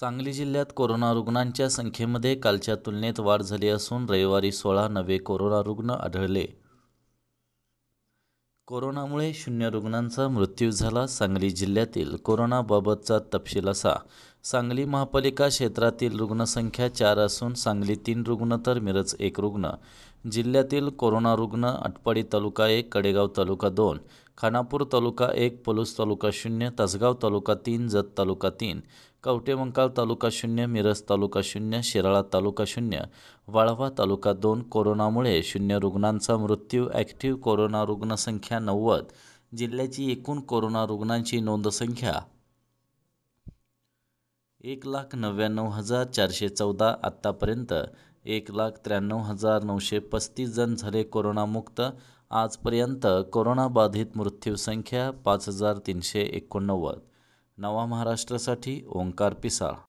सांगली जिल्ह्यात कोरोना रुग्णांच्या संख्येमध्ये कालच्या तुलनेत वाढ झाली असून रविवारी सोळा नवे कोरोना रुग्ण आढळले कोरोनामुळे शून्य रुग्णांचा मृत्यू झाला सांगली जिल्ह्यातील कोरोनाबाबतचा तपशील असा सांगली महापालिका क्षेत्रातील रुग्णसंख्या चार असून सांगली तीन रुग्ण तर मिरज एक रुग्ण जिल्ह्यातील कोरोना रुग्ण अटपाडी तालुका एक कडेगाव तालुका दोन खानापूर तालुका एक पलूस तालुका शून्य तासगाव तालुका तीन जत तालुका तीन कवटेमंकाव तालुका शून्य मिरज तालुका शून्य शिराळा तालुका शून्य वाळवा तालुका दोन कोरोनामुळे शून्य रुग्णांचा मृत्यू ॲक्टिव्ह कोरोना रुग्णसंख्या नव्वद जिल्ह्याची एकूण कोरोना रुग्णांची नोंदसंख्या एक लाख नव्याण्णव हजार चारशे चौदा आत्तापर्यंत एक लाख त्र्याण्णव हजार नऊशे पस्तीस जण झाले कोरोनामुक्त आजपर्यंत कोरोनाबाधित संख्या पाच हजार तीनशे एकोणनव्वद नवा महाराष्ट्रासाठी ओंकार पिसाळ